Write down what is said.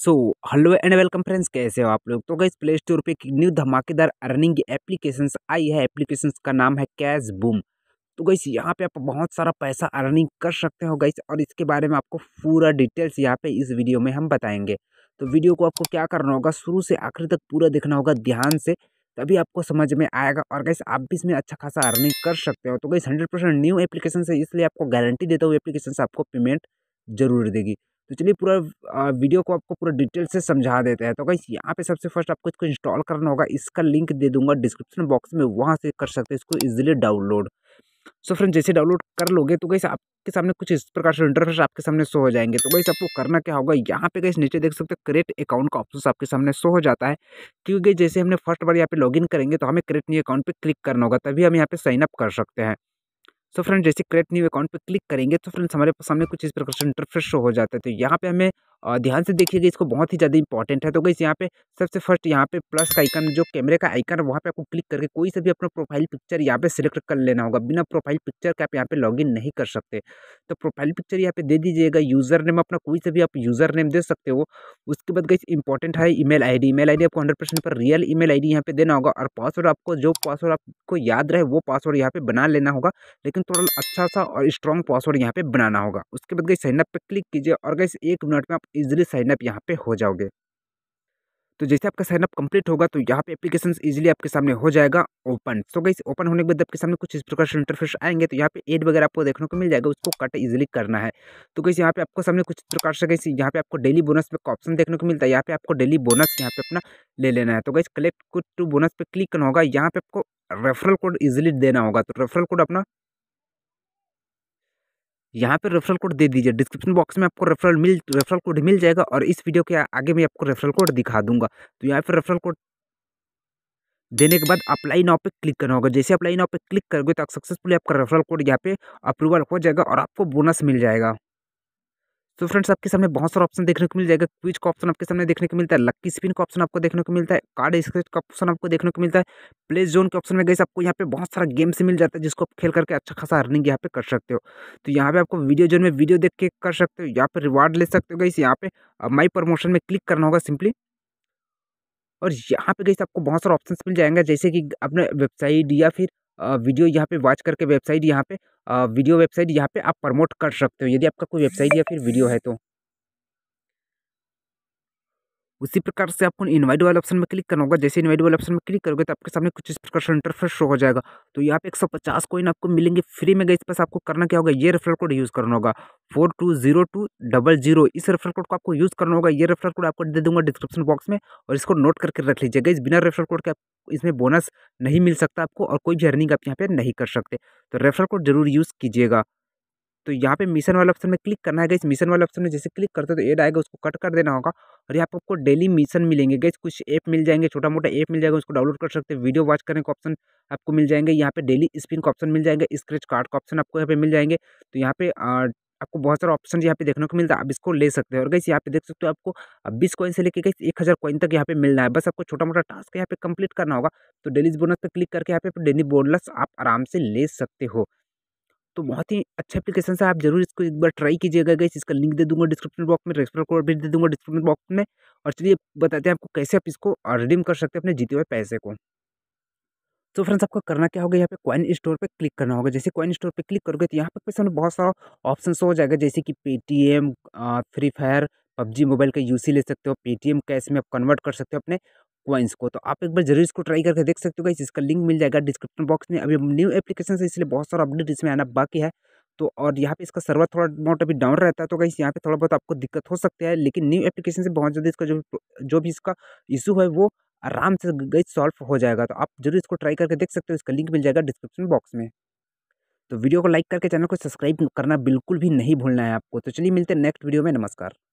so hello and welcome friends कैसे हो आप लोग तो गई प्ले स्टोर पे एक न्यू धमाकेदार अर्निंग एप्लीकेशन आई है एप्लीकेशन का नाम है कैश बूम तो गई यहाँ पे आप बहुत सारा पैसा अर्निंग कर सकते हो गई और इसके बारे में आपको पूरा डिटेल्स यहाँ पे इस वीडियो में हम बताएंगे तो वीडियो को आपको क्या करना होगा शुरू से आखिर तक पूरा देखना होगा ध्यान से तभी आपको समझ में आएगा और गैस आप भी इसमें अच्छा खासा अर्निंग कर सकते हो तो गई हंड्रेड परसेंट न्यू एप्लीकेशन है इसलिए आपको गारंटी देता हूँ एप्लीकेशन से आपको पेमेंट जरूर देगी तो चलिए पूरा वीडियो को आपको पूरा डिटेल से समझा देते हैं तो कहीं यहाँ पे सबसे फर्स्ट आपको इसको इंस्टॉल करना होगा इसका लिंक दे दूंगा डिस्क्रिप्शन बॉक्स में वहाँ से कर सकते हैं इसको इजीली डाउनलोड सो फ्रेंड जैसे डाउनलोड कर लोगे तो कहीं आपके सामने कुछ इस प्रकार से इंटरफेस आपके सामने शो हो जाएंगे तो गैस आपको करना क्या होगा यहाँ पे कहीं नीचे देख सकते हो क्रिएट अकाउंट का ऑप्शन आपके सामने शो हो जाता है क्योंकि जैसे हमने फर्स्ट बार यहाँ पे लॉगिन करेंगे तो हमें क्रिएट न्यू अकाउंट पे क्लिक करना होगा तभी हम यहाँ पे साइन अप कर सकते हैं सो तो फ्रेंड जैसे क्रिएट न्यू अकाउंट पर क्लिक करेंगे तो फ्रेंड्स हमारे सामने कुछ इस प्रकार से इंटरफेस शो हो जाता है तो यहाँ पे हमें और ध्यान से देखिएगा इसको बहुत ही ज़्यादा इंपॉर्टेंट है तो गई यहाँ पे सबसे फर्स्ट यहाँ पे प्लस का आइकन जो कैमरे का आइकन है वहाँ पे आपको क्लिक करके कोई सा भी अपना प्रोफाइल पिक्चर यहाँ पे सिलेक्ट कर लेना होगा बिना प्रोफाइल पिक्चर के आप यहाँ पे लॉगिन नहीं कर सकते तो प्रोफाइल पिक्चर यहाँ पे दे दीजिएगा यूज़र नेम अपना कोई सा भी आप यूज़र नेम दे सकते हो उसके बाद गई इंपॉर्टेंट है ई मेल आई आईडी आपको हंड्रेड परसेंट पर रियल ई मेल यहाँ डी देना होगा और पासवर्ड आपको जो पासवर्ड आपको याद रहे वो पासवर्ड यहाँ पर बना लेना होगा लेकिन थोड़ा अच्छा सा और स्ट्रॉन्ग पासवर्ड यहाँ पर बनाना होगा उसके बाद गई साइनअप पर क्लिक कीजिए और गई एक मिनट में आप ईजिली साइनअप यहाँ पे हो जाओगे तो जैसे आपका साइनअप कंप्लीट होगा तो यहाँ पे एप्लीकेशन इजीली आपके सामने हो जाएगा ओपन सो गई ओपन होने के बाद आपके सामने कुछ इस प्रकार से इंटरफेस आएंगे तो यहाँ पे एड वगैरह आपको देखने को मिल जाएगा उसको कट इजीली करना है तो कैसे यहाँ पे आपको सामने कुछ इस प्रकार से कैसे यहाँ पे आपको डेली बोनस पे ऑप्शन देखने को मिलता है यहाँ पे आपको डेली बोनस यहाँ पे अपना ले लेना है तो कैसे कलेक्ट टू बोनस पे क्लिक करना होगा यहाँ पे आपको रेफरल कोड इजिली देना होगा तो रेफरल कोड अपना यहाँ पर रेफरल कोड दे दीजिए डिस्क्रिप्शन बॉक्स में आपको रेफरल मिल रेफरल कोड मिल जाएगा और इस वीडियो के आगे मैं आपको रेफरल कोड दिखा दूंगा तो यहाँ पर रेफरल कोड देने के बाद अप्लाई नाव पे क्लिक करना होगा जैसे अप्लाई नाव पे क्लिक करोगे तो सक्सेसफुली आपका रेफरल कोड यहाँ पे अप्रूवल हो जाएगा और आपको बोनस मिल जाएगा तो फ्रेंड्स आपके सामने बहुत सारा ऑप्शन देखने को मिल जाएगा क्विज का ऑप्शन आपके सामने देखने को मिलता है लक्की स्पिन का ऑप्शन आपको देखने को मिलता है कार्ड स्क्रेच का ऑप्शन आपको देखने को मिलता है प्ले जोन के ऑप्शन में गई आपको यहाँ पे बहुत सारा गेम्स मिल जाता है जिसको आप खेल करके अच्छा खासा अर्निंग यहाँ पे कर सकते हो तो यहाँ पे आपको वीडियो जोन में वीडियो देख के कर सकते हो यहाँ पे रिवार्ड ले सकते हो गई यहाँ पे माई प्रमोशन में क्लिक करना होगा सिंपली और यहाँ पे गई आपको बहुत सारे ऑप्शन मिल जाएंगे जैसे कि अपने वेबसाइट या फिर वीडियो यहाँ पे वॉच करके वेबसाइट यहाँ पे वीडियो वेबसाइट यहाँ पे आप प्रमोट कर सकते हो यदि आपका कोई वेबसाइट या फिर वीडियो है तो उसी प्रकार से आपको इनवाइट वाले ऑप्शन में क्लिक करना होगा जैसे इनवाइट वाले ऑप्शन में क्लिक करोगे तो आपके सामने कुछ इस प्रकार से इंटरफेस शो हो जाएगा तो यहाँ पे एक सौ पचास कोइन आपको मिलेंगे फ्री में गए इस पास आपको करना क्या होगा ये रेफरल कोड यूज़ करना होगा four two zero two double zero इस रेफरल कोड को आपको यूज़ करना होगा ये रेफरल कोड आपको दे दूंगा डिस्क्रिप्शन बॉक्स में और इसको नोट करके रख लीजिएगा इस बिना रेफरल कोड के इसमें बोनस नहीं मिल सकता आपको और कोई भी अर्निंग आप यहाँ पर नहीं कर सकते तो रेफरल कोड जरूर यूज़ कीजिएगा तो यहाँ पे मिशन वाले ऑप्शन में क्लिक करना है गैस मिशन वाले ऑप्शन में जैसे क्लिक करते हो तो एड आएगा उसको कट कर देना होगा और यहाँ पर आपको डेली मिशन मिलेंगे गैस कुछ ऐप मिल जाएंगे छोटा मोटा ऐप मिल जाएगा उसको डाउनलोड कर सकते हैं वीडियो वॉच करने का ऑप्शन आपको मिल जाएंगे यहाँ पे डेली स्पिन का ऑप्शन मिल जाएगा स्क्रेच कार्ड का ऑप्शन आपको यहाँ पे मिल जाएंगे तो यहाँ पे आपको बहुत सारा ऑप्शन यहाँ पे देखने को मिलता है आप इसको ले सकते हैं और गैस यहाँ पे देख सकते हो आपको बीस कॉइन से लेके गई एक हज़ार कॉइन तक यहाँ पे मिलना है बस आपको छोटा मोटा टास्क यहाँ पे कंप्लीट करना होगा तो डेली बोनस पे क्लिक करके यहाँ पे डेली बोनस आप आराम से ले सकते हो तो बहुत ही अच्छा एप्लीकेशन है आप जरूर इसको एक बार ट्राई कीजिएगा गाइस इसका लिंक दे दूंगा डिस्क्रिप्शन बॉक्स में रेफरल कोड भी दे दूंगा डिस्क्रिप्शन बॉक्स में और चलिए बताते हैं आपको कैसे आप इसको रिडीम कर सकते हैं अपने जीते हुए पैसे को तो फ्रेंड्स आपको करना क्या होगा यहाँ पे कॉइन स्टोर पे क्लिक करना होगा जैसे कॉइन स्टोर पे क्लिक करोगे तो यहाँ पर सामने बहुत सारा ऑप्शन हो जाएगा जैसे कि Paytm free fire PUBG mobile का यूसी ले सकते हो पेटीएम कैश में आप कन्वर्ट कर सकते हो अपने क्वाइंस को तो आप एक बार जरूर इसको ट्राई करके देख सकते हो गाइस इसका लिंक मिल जाएगा डिस्क्रिप्शन बॉक्स में अभी न्यू एप्लीकेशन से इसलिए बहुत सारा अपडेट इसमें आना बाकी है तो और यहाँ पे इसका सर्वर थोड़ा मोटा अभी डाउन रहता है तो गाइस यहाँ पे थोड़ा बहुत आपको दिक्कत हो सकती है लेकिन न्यू एप्लीकेशन से बहुत जल्दी इसका जो जो भी इसका इशू है वो आराम से गई सॉल्व हो जाएगा तो आप जरूर इसको ट्राई करके देख सकते हो इसका लिंक मिल जाएगा डिस्क्रिप्शन बॉक्स में तो वीडियो को लाइक करके चैनल को सब्सक्राइब करना बिल्कुल भी नहीं भूलना है आपको तो चलिए मिलते हैं नेक्स्ट वीडियो में नमस्कार